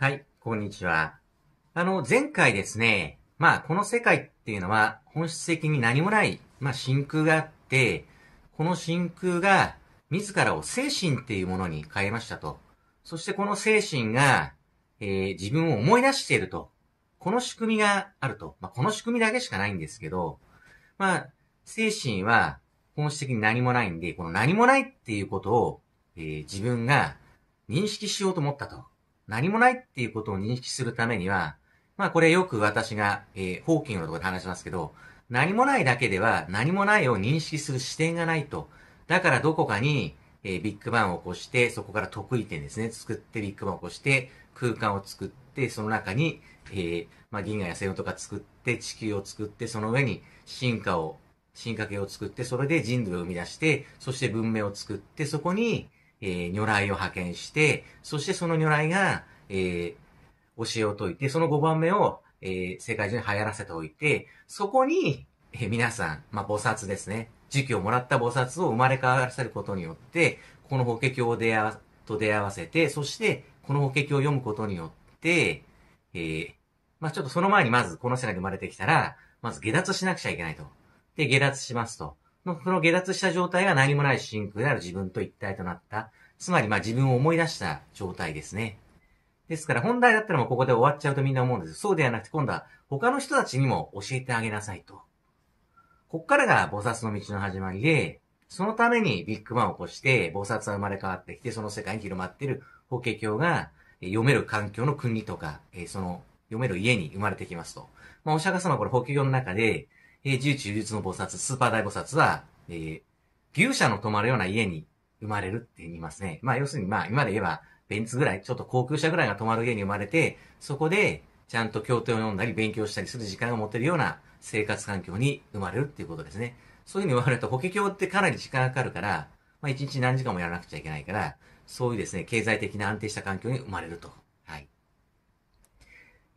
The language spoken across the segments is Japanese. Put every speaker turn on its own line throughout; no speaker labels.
はい、こんにちは。あの、前回ですね、まあ、この世界っていうのは本質的に何もない、まあ、真空があって、この真空が自らを精神っていうものに変えましたと。そしてこの精神が、えー、自分を思い出していると。この仕組みがあると。まあ、この仕組みだけしかないんですけど、まあ、精神は本質的に何もないんで、この何もないっていうことを、えー、自分が認識しようと思ったと。何もないっていうことを認識するためには、まあこれよく私が、えー、ホーキングのところで話しますけど、何もないだけでは何もないを認識する視点がないと。だからどこかに、えー、ビッグバンを起こして、そこから得意点ですね、作ってビッグバンを起こして、空間を作って、その中に、えー、まあ銀河や星雲とか作って、地球を作って、その上に進化を、進化系を作って、それで人類を生み出して、そして文明を作って、そこに、えー、如来を派遣して、そしてその如来が、えー、教えを解いて、その5番目を、えー、世界中に流行らせておいて、そこに、えー、皆さん、まあ、菩薩ですね。時期をもらった菩薩を生まれ変わらせることによって、この法華経を出会わ、と出会わせて、そして、この法華経を読むことによって、えー、まあ、ちょっとその前にまず、この世界で生まれてきたら、まず下脱しなくちゃいけないと。で、下脱しますと。の、その下脱した状態が何もない真空である自分と一体となった。つまり、まあ自分を思い出した状態ですね。ですから、本題だったらもうここで終わっちゃうとみんな思うんです。そうではなくて、今度は他の人たちにも教えてあげなさいと。こっからが菩薩の道の始まりで、そのためにビッグバンを起こして、菩薩は生まれ変わってきて、その世界に広まっている法華経が、読める環境の国とか、その、読める家に生まれてきますと。まあ、お釈迦様はこれ法華経の中で、えー、十中流術の菩薩、スーパー大菩薩は、えー、牛舎の泊まるような家に生まれるって言いますね。まあ、要するに、まあ、今で言えば、ベンツぐらい、ちょっと高級車ぐらいが泊まる家に生まれて、そこで、ちゃんと教典を読んだり、勉強したりする時間を持てるような生活環境に生まれるっていうことですね。そういうふうに言われると、法華経ってかなり時間がかかるから、まあ、一日何時間もやらなくちゃいけないから、そういうですね、経済的な安定した環境に生まれると。はい。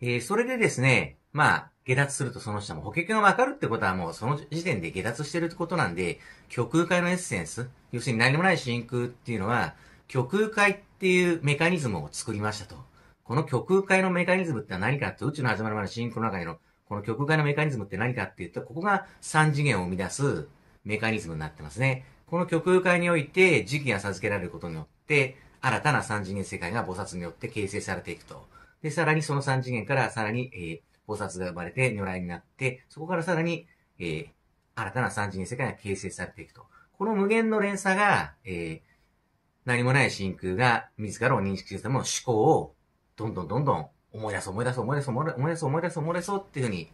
えー、それでですね、まあ、下脱するとその人も、法華経がわかるってことはもうその時点で下脱してるってことなんで、虚空界のエッセンス、要するに何もない真空っていうのは、虚空界っていうメカニズムを作りましたと。この虚空界のメカニズムって何かって宇宙の始まるまで真空の中への、この虚空界のメカニズムって何かって言うと、ここが三次元を生み出すメカニズムになってますね。この虚空界において時期が授けられることによって、新たな三次元世界が菩薩によって形成されていくと。で、さらにその三次元からさらに、えー菩薩が生まれて如来になって、そこからさらに、えー、新たな三次元世界が形成されていくと。この無限の連鎖が、えー、何もない真空が自らを認識しても思考をどんどんどんどん思い出す思い出す思い出す思い出す思い出す思い出すっていうふうに、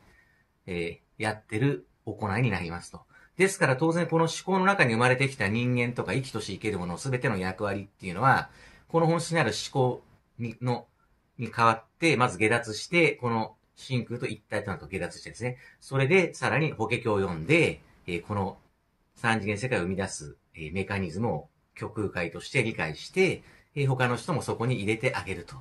えー、やってる行いになりますと。ですから当然この思考の中に生まれてきた人間とか生きとし生けるもの全ての役割っていうのは、この本質にある思考に、の、に変わって、まず下脱して、この真空と一体となると下脱してですね。それで、さらに法華経を読んで、えー、この三次元世界を生み出す、えー、メカニズムを極空として理解して、えー、他の人もそこに入れてあげると。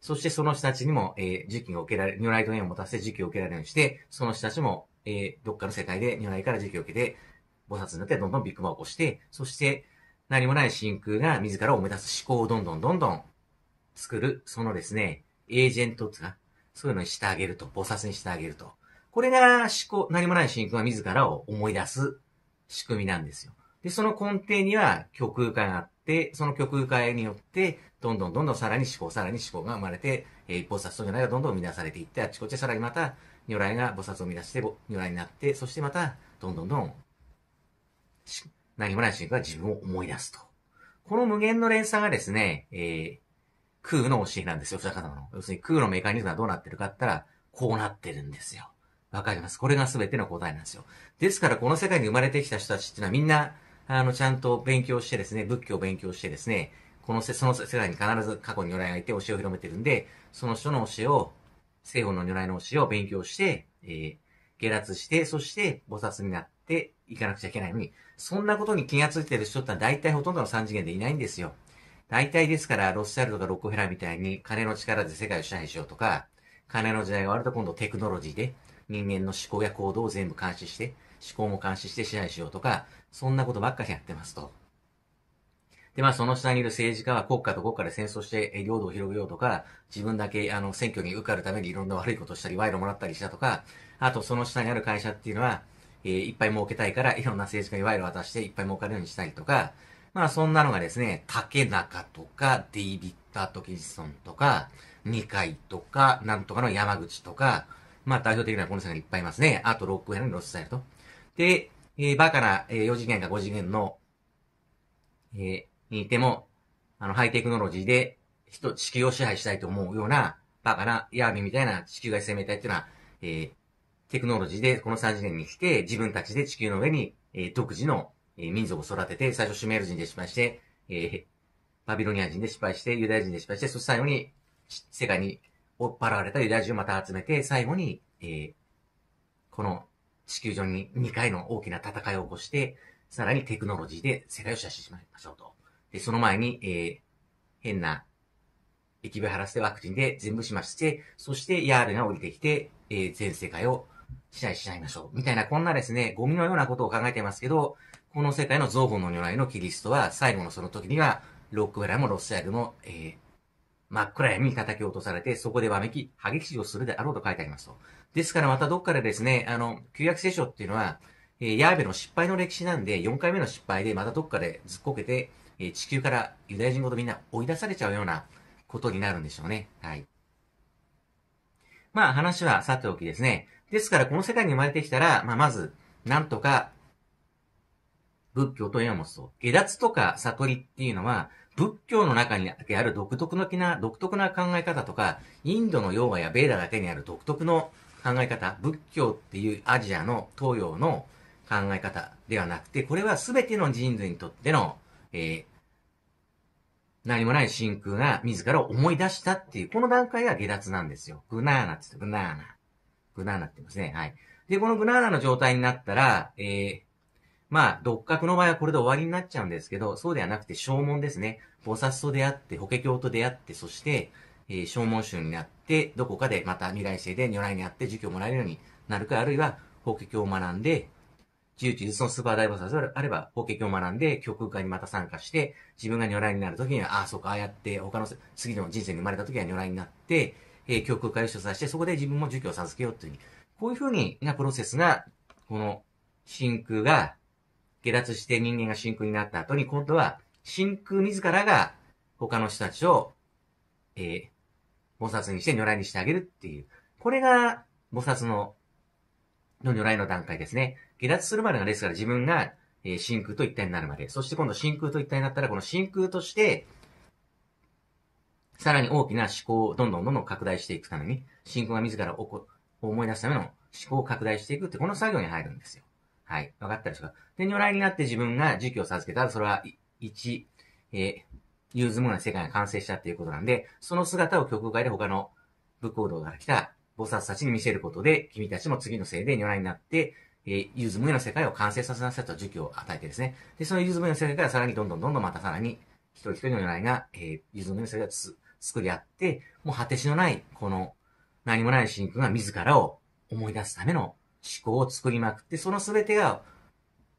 そしてその人たちにも、えー、時期を受けられ、如来と縁を持たせて時期を受けられるようにして、その人たちも、えー、どっかの世界で如来から時期を受けて、菩薩になってどんどんビッグマを起こして、そして何もない真空が自らを生み出す思考をどんどんどんどん作る、そのですね、エージェントとか、そういうのにしてあげると、菩薩にしてあげると。これが思考、何もない真空は自らを思い出す仕組みなんですよ。で、その根底には極空界があって、その極空界によって、どんどんどんどんさらに思考、さらに思考が生まれて、えー、菩薩と如来がどんどん生み出されていって、あちこちさらにまた如来が菩薩を生み出して、如来になって、そしてまた、どんどんどん、何もない真空は自分を思い出すと。この無限の連鎖がですね、えー、空の教えなんですよ、お釈迦様の。要するに空のメカニズムはどうなってるかって言ったら、こうなってるんですよ。わかります。これが全ての答えなんですよ。ですから、この世界に生まれてきた人たちっていうのはみんな、あの、ちゃんと勉強してですね、仏教を勉強してですね、このせ、その世界に必ず過去に如来がいて教えを広めてるんで、その人の教えを、西方の如来の教えを勉強して、えー、下脱して、そして菩薩になっていかなくちゃいけないのに、そんなことに気がついてる人ってのは大体ほとんどの三次元でいないんですよ。大体ですから、ロスチャルドがロックフェラーみたいに金の力で世界を支配しようとか、金の時代が終わると今度テクノロジーで人間の思考や行動を全部監視して、思考も監視して支配しようとか、そんなことばっかりやってますと。で、まあ、その下にいる政治家は国家と国家で戦争して領土を広げようとか、自分だけ、あの、選挙に受かるためにいろんな悪いことをしたり、賄賂もらったりしたとか、あと、その下にある会社っていうのは、えー、いっぱい儲けたいから、いろんな政治家に賄賂を渡していっぱい儲かるようにしたりとか、まあそんなのがですね、竹中とか、デイビッター・トキジソンとか、二階とか、なんとかの山口とか、まあ代表的なこの人がいっぱいいますね。あと6円のロスタイルと。で、えー、バカな、えー、4次元か5次元の、えー、にいても、あの、ハイテクノロジーで、人、地球を支配したいと思うような、バカな、ヤーミみたいな地球外生命体っていうのは、えー、テクノロジーでこの3次元に来て、自分たちで地球の上に、えー、独自のえ民族を育てて、最初シュメール人で失敗して、えー、バビロニア人で失敗して、ユダヤ人で失敗して、そして最後に、世界に追っ払われたユダヤ人をまた集めて、最後に、えー、この地球上に2回の大きな戦いを起こして、さらにテクノロジーで世界を射してしまいましょうと。で、その前に、えー、変な疫病晴らしてワクチンで全部しまして、そしてヤーレが降りてきて、えー、全世界を支配しちゃいましょう。みたいな、こんなですね、ゴミのようなことを考えてますけど、この世界の造語の如来のキリストは、最後のその時には、ロックウェラもロシアルも、えー、真っ暗闇に叩き落とされて、そこでわめき、激しをするであろうと書いてありますと。ですからまたどっかでですね、あの、旧約聖書っていうのは、えー、ヤーベの失敗の歴史なんで、4回目の失敗でまたどっかでずっこけて、えー、地球からユダヤ人ごとみんな追い出されちゃうようなことになるんでしょうね。はい。まあ話はさておきですね。ですからこの世界に生まれてきたら、まあまず、なんとか仏教とエアモそう、下脱とか悟りっていうのは、仏教の中にある独特のな、独特な考え方とか、インドのヨーガやベーダだけにある独特の考え方、仏教っていうアジアの東洋の考え方ではなくて、これは全ての人類にとっての、えー、何もない真空が自らを思い出したっていう、この段階が下脱なんですよ。グナーナって言って、グナーナ。グナーナって言いますね。はい。で、このグナーナの状態になったら、えー、まあ、独学の場合はこれで終わりになっちゃうんですけど、そうではなくて、正門ですね。菩薩と出会って、法華経と出会って、そして、えー、正門宗になって、どこかでまた未来世で如来にあって儒教をもらえるようになるか、あるいは法華経を学んで、自由自のスーパー大菩薩であれば、法華経を学んで、教空会にまた参加して、自分が如来になるときには、ああ、そうか、ああやって、他の次の人生に生まれたときは如来になって、えー、教空会を主させて、そこで自分も儒教を授けようというこういうふうなプロセスが、この真空が下脱して人間が真空になった後に、今度は真空自らが他の人たちを、えー、菩薩にして如来にしてあげるっていう。これが菩薩の、の如来の段階ですね。下脱するまでがですから自分が、えー、真空と一体になるまで。そして今度真空と一体になったら、この真空として、さらに大きな思考をどんどんどんどん拡大していくために、真空が自ら思い出すための思考を拡大していくって、この作業に入るんですよ。はい。分かったでしょうか。で、如来になって自分が儒教を授けたら、それは、一、えー、ズムもな世界が完成したっていうことなんで、その姿を極外で他の仏教道から来た菩薩たちに見せることで、君たちも次のせいで如来になって、えー、ユーズ無の世界を完成させなさいと儒教を与えてですね。で、そのユーズ無の世界からさらにどんどんどんどんまたさらに、一人一人の如来が、えー、ユーズ無の世界を作り合って、もう果てしのない、この、何もない信仰が自らを思い出すための思考を作りまくって、その全てが、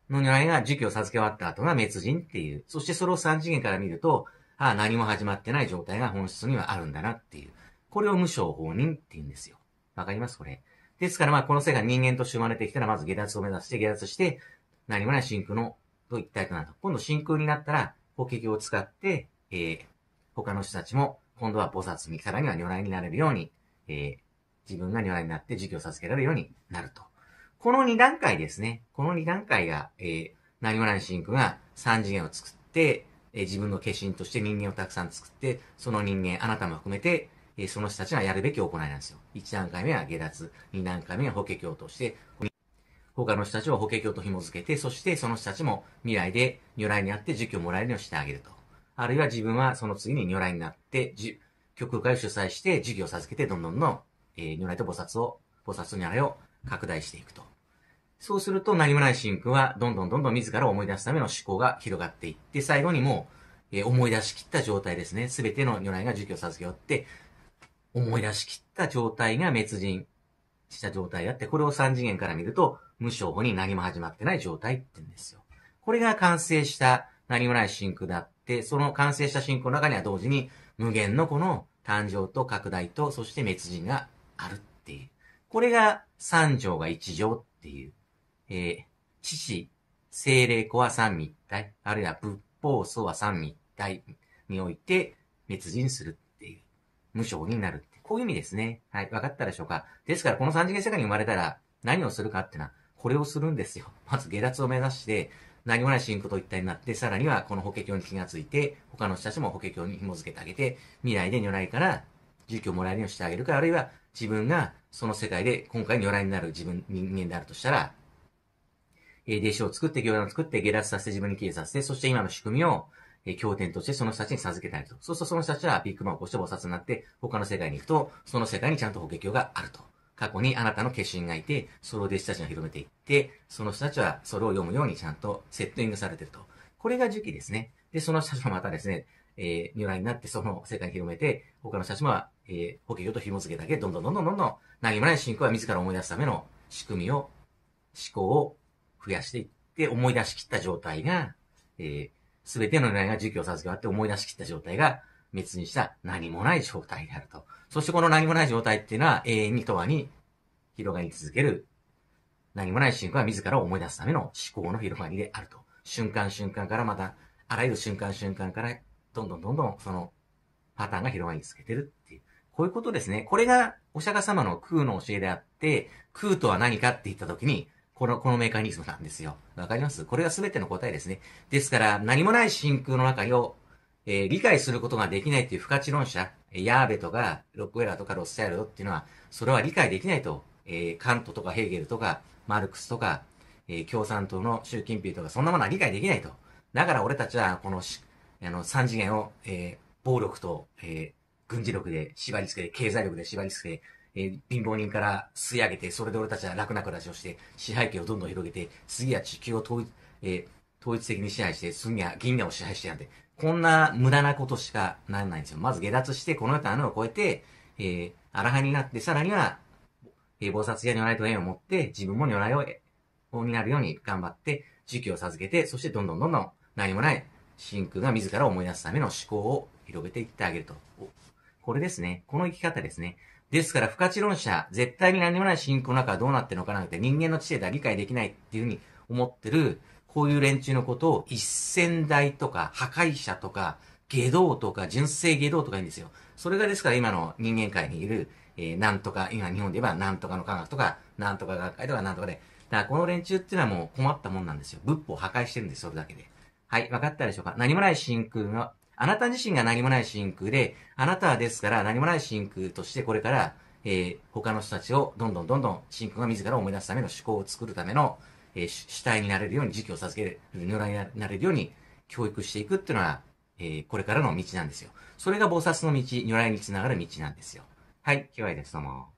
の如来が儒教を授け終わった後が滅人っていう。そしてそれを三次元から見ると、ああ、何も始まってない状態が本質にはあるんだなっていう。これを無償法人って言うんですよ。わかりますこれ。ですからまあこの世が人間として生まれてきたらまず下脱を目指して下脱して、何もない真空のと一体となると。今度真空になったら、法華を使って、えー、他の人たちも今度は菩薩に、さらには如来になれるように、えー、自分が如来になって授業を授けられるようになると。この2段階ですね。この2段階が、えー、何もないシンクが3次元を作って、えー、自分の化身として人間をたくさん作って、その人間、あなたも含めて、えー、その人たちがやるべき行いなんですよ。1段階目は下脱、2段階目は法華経として、他の人たちを法華経と紐付けて、そしてその人たちも未来で如来にあって儒教をもらえるようにしてあげると。あるいは自分はその次に如来になって、じ極空を主催して、授業を授けて、どんどんの、えー、如来と菩薩を、菩薩の如来を拡大していくと。そうすると何もないシンクは、どんどんどんどん自ら思い出すための思考が広がっていって、最後にもう、えー、思い出しきった状態ですね。すべての如来が儒去を授けよって、思い出しきった状態が滅人した状態であって、これを三次元から見ると、無償後に何も始まってない状態って言うんですよ。これが完成した何もない真空だって、その完成した真空の中には同時に無限のこの誕生と拡大と、そして滅人があるっていう。これが三条が一条っていうえー、父、精霊子は三密体、あるいは仏法祖は三密体において滅人するっていう、無償になるって、こういう意味ですね。はい、わかったでしょうか。ですから、この三次元世界に生まれたら、何をするかってのは、これをするんですよ。まず下脱を目指して、何もない信仰と一体になって、さらにはこの法華経に気がついて、他の人たちも法華経に紐づけてあげて、未来で如来から住居をもらえるようにしてあげるか、あるいは自分がその世界で今回如来になる自分、人間であるとしたら、え、弟子を作って、行団を作って、下脱させて自分に経営させて、そして今の仕組みを、え経典としてその人たちに授けたいと。そうするとその人たちはビッグマンを起こして菩薩になって、他の世界に行くと、その世界にちゃんと法華経があると。過去にあなたの化身がいて、それを弟子たちが広めていって、その人たちはそれを読むようにちゃんとセッティングされてると。これが時期ですね。で、その人たちもまたですね、えー、如来になってその世界に広めて、他の人たちも、えー、法華経と紐付けだけ、どんどんどんどんどんどん、何もない信仰は自ら思い出すための仕組みを、思考を増やしていって思い出しきった状態が、えす、ー、べてのいが儒教を授け終わって思い出しきった状態が滅にした何もない状態であると。そしてこの何もない状態っていうのは永遠に永遠に広がり続ける何もない信仰は自らを思い出すための思考の広がりであると。瞬間瞬間からまた、あらゆる瞬間瞬間から、どんどんどんどんそのパターンが広がり続けてるっていう。こういうことですね。これがお釈迦様の空の教えであって、空とは何かって言ったときに、この、このメカニズムなんですよ。わかりますこれが全ての答えですね。ですから、何もない真空の中を、えー、理解することができないっていう不可知論者、ヤーベとか、ロックウェラーとかロッスヤルドっていうのは、それは理解できないと、えー、カントとかヘーゲルとか、マルクスとか、えー、共産党の習近平とか、そんなものは理解できないと。だから俺たちは、このし、あの、三次元を、えー、暴力と、えー、軍事力で縛り付けて、経済力で縛り付けて、えー、貧乏人から吸い上げて、それで俺たちは楽な暮らしをして、支配権をどんどん広げて、次は地球を統一、えー、統一的に支配して、次は銀河を支配してなんて、こんな無駄なことしかならないんですよ。まず下脱して、この世と穴を越えて、えー、荒波になって、さらには、えー、菩薩や如来と縁を持って、自分も如来を、法になるように頑張って、時期を授けて、そしてどんどんどんどん何もない真空が自ら思い出すための思考を広げていってあげると。これですね。この生き方ですね。ですから、不可知論者、絶対に何もない信仰の中はどうなってるのかなんて人間の知性では理解できないっていうふうに思ってる、こういう連中のことを一戦台とか破壊者とか下道とか純正下道とかいいんですよ。それがですから今の人間界にいる、えー、なんとか、今日本で言えばなんとかの科学とか、なんとか学会とかなんとかで、だからこの連中っていうのはもう困ったもんなんですよ。仏法を破壊してるんです、それだけで。はい、分かったでしょうか何もない真空のあなた自身が何もない真空で、あなたはですから何もない真空としてこれから、えー、他の人たちをどんどんどんどん真空が自ら思い出すための思考を作るための、えー、主体になれるように、時期を授ける、如来になれるように教育していくっていうのは、えー、これからの道なんですよ。それが菩薩の道、如来につながる道なんですよ。はい、今日はいいです。どうも。